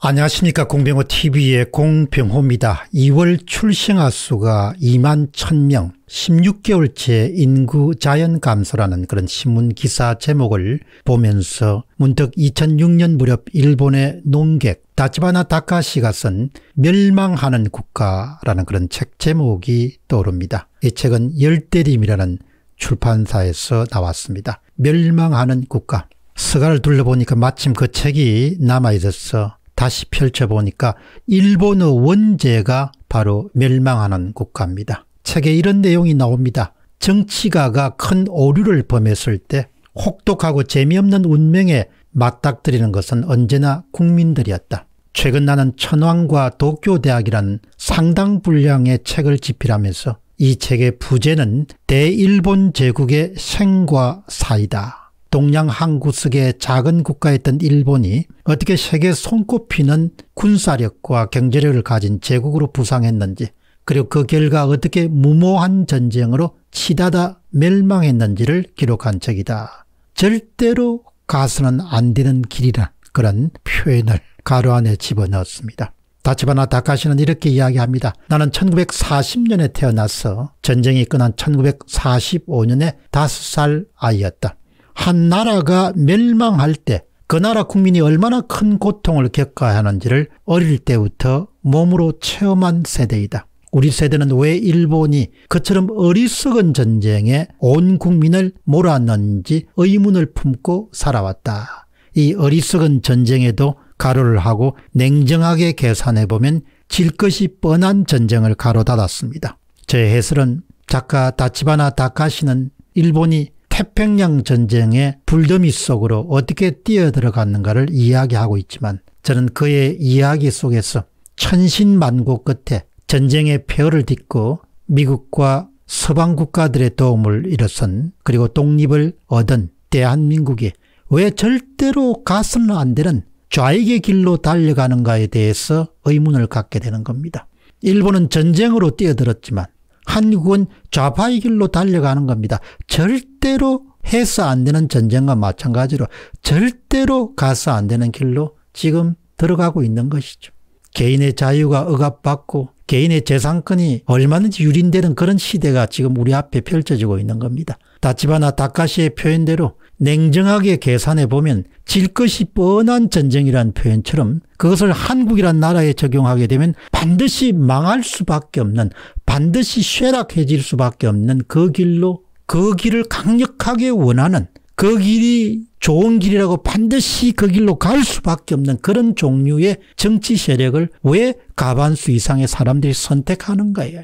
안녕하십니까 공병호TV의 공병호입니다. 2월 출생아 수가 2만 1000명 16개월째 인구 자연 감소라는 그런 신문 기사 제목을 보면서 문득 2006년 무렵 일본의 농객 다치바나 다카시가 쓴 멸망하는 국가라는 그런 책 제목이 떠오릅니다. 이 책은 열대림이라는 출판사에서 나왔습니다. 멸망하는 국가. 서가를 둘러보니까 마침 그 책이 남아있어서 다시 펼쳐보니까 일본의 원제가 바로 멸망하는 국가입니다. 책에 이런 내용이 나옵니다. 정치가가 큰 오류를 범했을 때 혹독하고 재미없는 운명에 맞닥뜨리는 것은 언제나 국민들이었다. 최근 나는 천황과 도쿄대학이란 상당 분량의 책을 집필하면서 이 책의 부제는 대일본 제국의 생과 사이다. 동양 항구속의 작은 국가였던 일본이 어떻게 세계 손꼽히는 군사력과 경제력을 가진 제국으로 부상했는지 그리고 그 결과 어떻게 무모한 전쟁으로 치닫아 멸망했는지를 기록한 책이다. 절대로 가서는 안 되는 길이라 그런 표현을 가로 안에 집어넣었습니다. 다치바나 다카시는 이렇게 이야기합니다. 나는 1940년에 태어나서 전쟁이 끝난 1945년에 5살 아이였다. 한 나라가 멸망할 때 그 나라 국민이 얼마나 큰 고통을 겪어야 하는지를 어릴 때부터 몸으로 체험한 세대이다. 우리 세대는 왜 일본이 그처럼 어리석은 전쟁에 온 국민을 몰았는지 의문을 품고 살아왔다. 이 어리석은 전쟁에도 가로를 하고 냉정하게 계산해보면 질 것이 뻔한 전쟁을 가로닫았습니다. 제 해설은 작가 다치바나 다카시는 일본이 태평양 전쟁의 불더미 속으로 어떻게 뛰어들어갔는가를 이야기하고 있지만 저는 그의 이야기 속에서 천신만고 끝에 전쟁의 폐허를 딛고 미국과 서방 국가들의 도움을 잃어선 그리고 독립을 얻은 대한민국이 왜 절대로 가서는 안 되는 좌익의 길로 달려가는가에 대해서 의문을 갖게 되는 겁니다. 일본은 전쟁으로 뛰어들었지만 한국은 좌파의 길로 달려가는 겁니다. 절대로 해서 안 되는 전쟁과 마찬가지로 절대로 가서 안 되는 길로 지금 들어가고 있는 것이죠. 개인의 자유가 억압받고 개인의 재산권이 얼마든지 유린되는 그런 시대가 지금 우리 앞에 펼쳐지고 있는 겁니다. 다치바나 다카시의 표현대로 냉정하게 계산해 보면 질 것이 뻔한 전쟁이란 표현처럼 그것을 한국이란 나라에 적용하게 되면 반드시 망할 수밖에 없는 반드시 쇠락해질 수밖에 없는 그 길로 그 길을 강력하게 원하는 그 길이 좋은 길이라고 반드시 그 길로 갈 수밖에 없는 그런 종류의 정치 세력을 왜 가반수 이상의 사람들이 선택하는 거예요.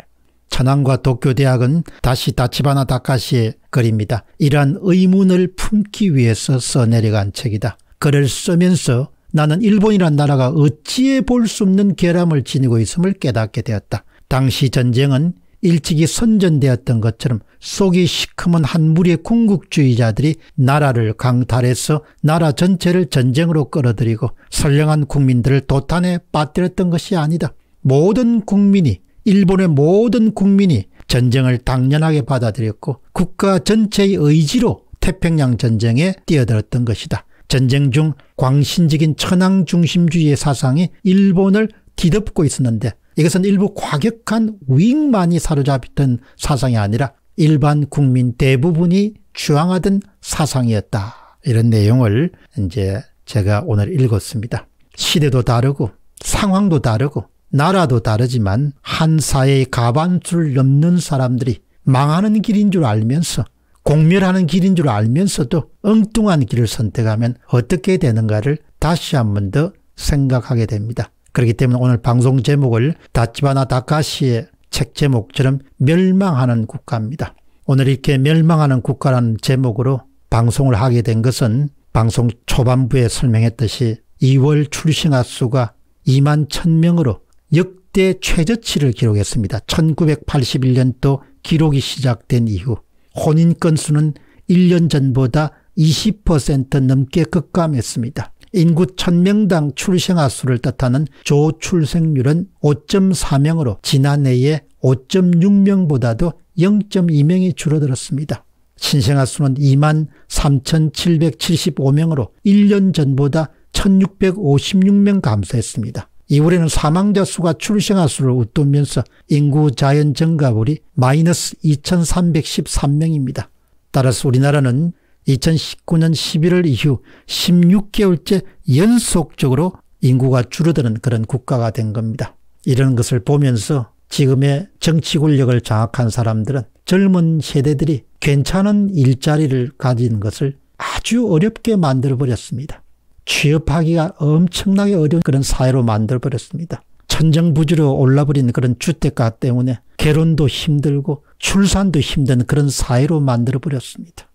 천안과 도쿄대학은 다시 다치바나 다카시의 글입니다. 이러한 의문을 품기 위해서 써내려간 책이다. 글을 쓰면서 나는 일본이란 나라가 어찌해 볼 수 없는 결함을 지니고 있음을 깨닫게 되었다. 당시 전쟁은 일찍이 선전되었던 것처럼 속이 시커먼 한 무리의 궁극주의자들이 나라를 강탈해서 나라 전체를 전쟁으로 끌어들이고 선량한 국민들을 도탄에 빠뜨렸던 것이 아니다. 모든 국민이 일본의 모든 국민이 전쟁을 당연하게 받아들였고 국가 전체의 의지로 태평양 전쟁에 뛰어들었던 것이다. 전쟁 중 광신적인 천황 중심주의의 사상이 일본을 뒤덮고 있었는데 이것은 일부 과격한 우익만이 사로잡히던 사상이 아니라 일반 국민 대부분이 주앙하던 사상이었다. 이런 내용을 이제 제가 오늘 읽었습니다. 시대도 다르고 상황도 다르고 나라도 다르지만 한 사회의 가반수를 넘는 사람들이 망하는 길인 줄 알면서 공멸하는 길인 줄 알면서도 엉뚱한 길을 선택하면 어떻게 되는가를 다시 한 번 더 생각하게 됩니다. 그렇기 때문에 오늘 방송 제목을 다치바나 다카시의 책 제목처럼 멸망하는 국가입니다. 오늘 이렇게 멸망하는 국가라는 제목으로 방송을 하게 된 것은 방송 초반부에 설명했듯이 2월 출생아 수가 2만 1000명으로 역대 최저치를 기록했습니다. 1981년도 기록이 시작된 이후 혼인 건수는 1년 전보다 20% 넘게 급감했습니다. 인구 1000명당 출생아 수를 뜻하는 조출생률은 5.4명으로 지난해에 5.6명보다도 0.2명이 줄어들었습니다. 신생아 수는 2만 3,775명으로 1년 전보다 1,656명 감소했습니다. 이월에는 사망자 수가 출생아 수를 웃돌면서 인구 자연 증가율이 마이너스 2,313명입니다. 따라서 우리나라는 2019년 11월 이후 16개월째 연속적으로 인구가 줄어드는 그런 국가가 된 겁니다. 이런 것을 보면서 지금의 정치 권력을 장악한 사람들은 젊은 세대들이 괜찮은 일자리를 가진 것을 아주 어렵게 만들어버렸습니다. 취업하기가 엄청나게 어려운 그런 사회로 만들어버렸습니다. 천정부지로 올라버린 그런 주택가 때문에 결혼도 힘들고 출산도 힘든 그런 사회로 만들어버렸습니다.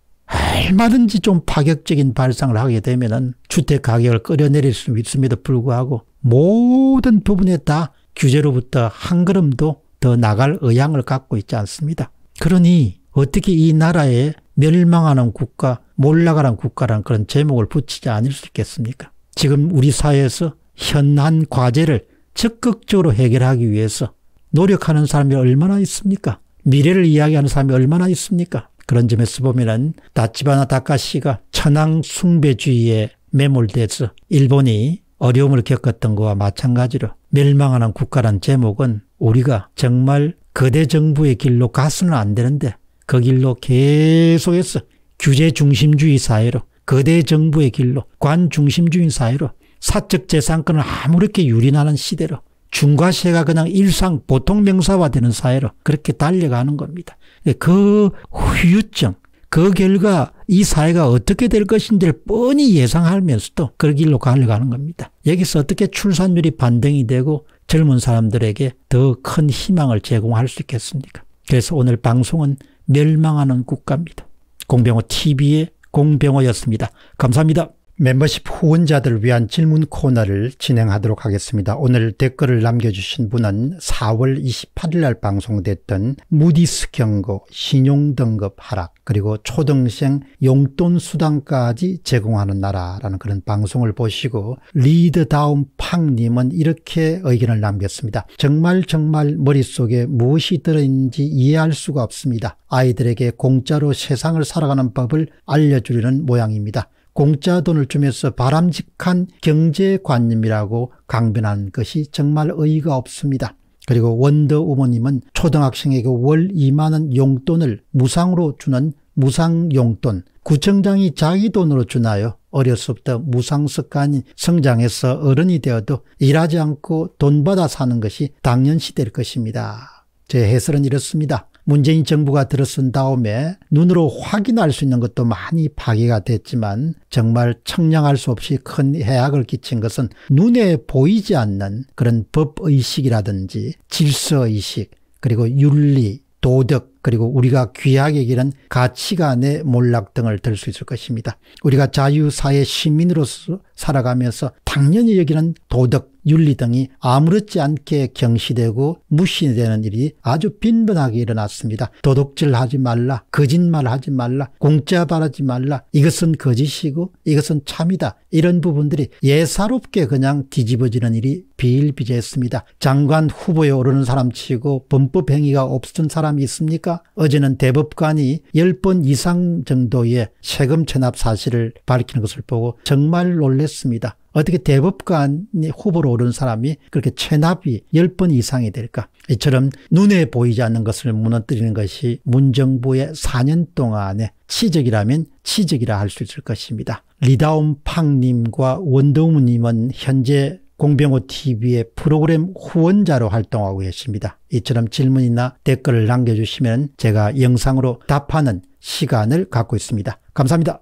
얼마든지 좀 파격적인 발상을 하게 되면은 주택 가격을 끌어내릴 수 있음에도 불구하고 모든 부분에 다 규제로부터 한 걸음도 더 나갈 의향을 갖고 있지 않습니다. 그러니 어떻게 이 나라에 멸망하는 국가, 몰락하는 국가란 그런 제목을 붙이지 않을 수 있겠습니까? 지금 우리 사회에서 현안 과제를 적극적으로 해결하기 위해서 노력하는 사람이 얼마나 있습니까? 미래를 이야기하는 사람이 얼마나 있습니까? 그런 점에서 보면은 다치바나 다카시가 천황 숭배주의에 매몰돼서 일본이 어려움을 겪었던 것과 마찬가지로 멸망하는 국가란 제목은 우리가 정말 거대 정부의 길로 가서는 안 되는데 그 길로 계속해서 규제 중심주의 사회로 거대 정부의 길로 관 중심주의 사회로 사적 재산권을 아무렇게 유린하는 시대로 중과세가 그냥 일상 보통 명사화되는 사회로 그렇게 달려가는 겁니다. 예, 그 후유증, 그 결과 이 사회가 어떻게 될 것인지를 뻔히 예상하면서도 그 길로 가려가는 겁니다. 여기서 어떻게 출산율이 반등이 되고 젊은 사람들에게 더 큰 희망을 제공할 수 있겠습니까? 그래서 오늘 방송은 멸망하는 국가입니다. 공병호 TV의 공병호였습니다. 감사합니다. 멤버십 후원자들을 위한 질문 코너를 진행하도록 하겠습니다. 오늘 댓글을 남겨주신 분은 4월 28일 날 방송됐던 무디스 경고, 신용등급 하락, 그리고 초등생 용돈 수당까지 제공하는 나라라는 그런 방송을 보시고 리드다운 팡님은 이렇게 의견을 남겼습니다. 정말 정말 머릿속에 무엇이 들어있는지 이해할 수가 없습니다. 아이들에게 공짜로 세상을 살아가는 법을 알려주려는 모양입니다. 공짜 돈을 주면서 바람직한 경제관념이라고 강변한 것이 정말 의의가 없습니다. 그리고 원더우먼님은 초등학생에게 월 2만원 용돈을 무상으로 주는 무상용돈, 구청장이 자기 돈으로 주나요? 어렸을때 무상습관이 성장해서 어른이 되어도 일하지 않고 돈 받아 사는 것이 당연시 될 것입니다. 제 해설은 이렇습니다. 문재인 정부가 들어선 다음에 눈으로 확인할 수 있는 것도 많이 파괴가 됐지만 정말 청량할 수 없이 큰 해악을 끼친 것은 눈에 보이지 않는 그런 법의식이라든지 질서의식 그리고 윤리 도덕 그리고 우리가 귀하게 기른 가치관의 몰락 등을 들 수 있을 것입니다. 우리가 자유사회 시민으로서 살아가면서 당연히 여기는 도덕 윤리 등이 아무렇지 않게 경시되고 무시되는 일이 아주 빈번하게 일어났습니다. 도둑질하지 말라, 거짓말하지 말라, 공짜 바라지 말라, 이것은 거짓이고 이것은 참이다. 이런 부분들이 예사롭게 그냥 뒤집어지는 일이 비일비재했습니다. 장관 후보에 오르는 사람치고 범법 행위가 없었던 사람이 있습니까? 어제는 대법관이 10번 이상 정도의 세금 체납 사실을 밝히는 것을 보고 정말 놀랐습니다. 어떻게 대법관이 후보로 정상으 오른 사람이 그렇게 체납이 10번 이상이 될까? 이처럼 눈에 보이지 않는 것을 무너뜨리는 것이 문정부의 4년 동안의 치적이라면 치적이라 할 수 있을 것입니다. 리다움 팡님과 원더우님은 현재 공병호 TV의 프로그램 후원자로 활동하고 계십니다. 이처럼 질문이나 댓글을 남겨주시면 제가 영상으로 답하는 시간을 갖고 있습니다. 감사합니다.